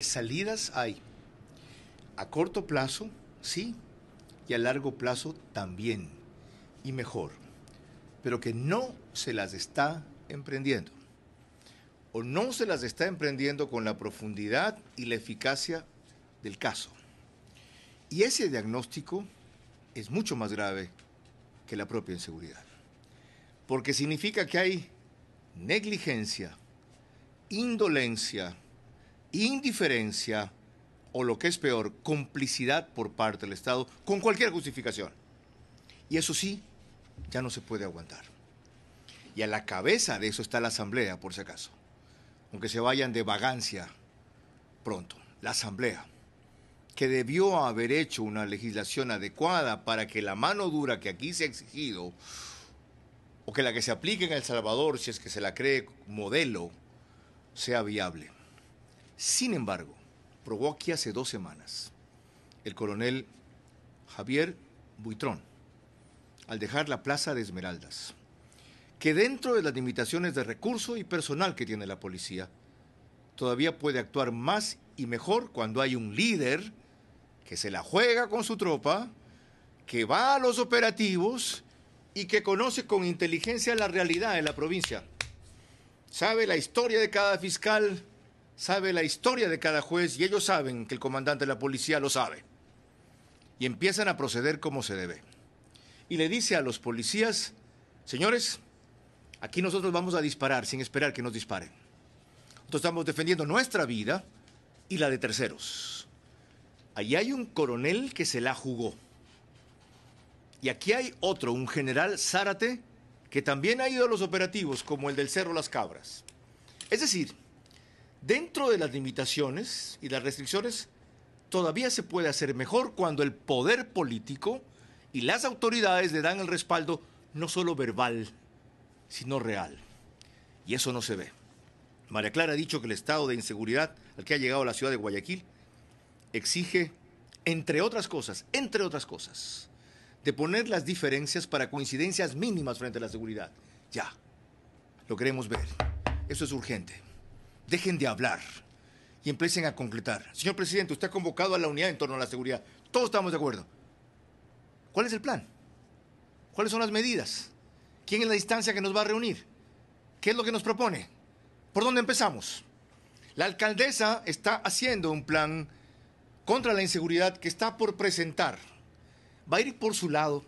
Salidas hay. A corto plazo, sí, y a largo plazo también, y mejor, pero que no se las está emprendiendo, o no se las está emprendiendo con la profundidad y la eficacia del caso. Y ese diagnóstico es mucho más grave que la propia inseguridad, porque significa que hay negligencia, indolencia, indiferencia o lo que es peor, complicidad por parte del Estado con cualquier justificación. Y eso sí, ya no se puede aguantar. Y a la cabeza de eso está la Asamblea, por si acaso. Aunque se vayan de vagancia pronto. La Asamblea, que debió haber hecho una legislación adecuada para que la mano dura que aquí se ha exigido, o que la que se aplique en El Salvador, si es que se la cree modelo, sea viable sin embargo, probó aquí hace dos semanas, el coronel Javier Buitrón, al dejar la Plaza de Esmeraldas, que dentro de las limitaciones de recurso y personal que tiene la policía, todavía puede actuar más y mejor cuando hay un líder que se la juega con su tropa, que va a los operativos y que conoce con inteligencia la realidad de la provincia. Sabe la historia de cada fiscal, sabe la historia de cada juez y ellos saben que el comandante de la policía lo sabe. Y empiezan a proceder como se debe. Y le dice a los policías, señores, aquí nosotros vamos a disparar sin esperar que nos disparen. Nosotros estamos defendiendo nuestra vida y la de terceros. Allí hay un coronel que se la jugó. Y aquí hay otro, un general Zárate, que también ha ido a los operativos como el del Cerro Las Cabras. Es decir, Dentro de las limitaciones y las restricciones, todavía se puede hacer mejor cuando el poder político y las autoridades le dan el respaldo no solo verbal, sino real. Y eso no se ve. María Clara ha dicho que el estado de inseguridad al que ha llegado la ciudad de Guayaquil exige, entre otras cosas, entre otras cosas, de poner las diferencias para coincidencias mínimas frente a la seguridad. Ya, lo queremos ver. Eso es urgente dejen de hablar y empiecen a concretar. Señor presidente, usted ha convocado a la unidad en torno a la seguridad. Todos estamos de acuerdo. ¿Cuál es el plan? ¿Cuáles son las medidas? ¿Quién es la distancia que nos va a reunir? ¿Qué es lo que nos propone? ¿Por dónde empezamos? La alcaldesa está haciendo un plan contra la inseguridad que está por presentar. ¿Va a ir por su lado?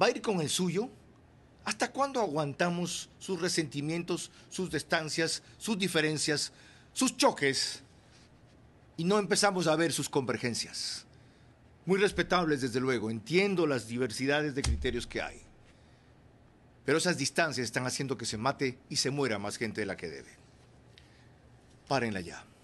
¿Va a ir con el suyo? ¿Hasta cuándo aguantamos sus resentimientos, sus distancias, sus diferencias, sus choques y no empezamos a ver sus convergencias? Muy respetables, desde luego, entiendo las diversidades de criterios que hay, pero esas distancias están haciendo que se mate y se muera más gente de la que debe. Párenla ya.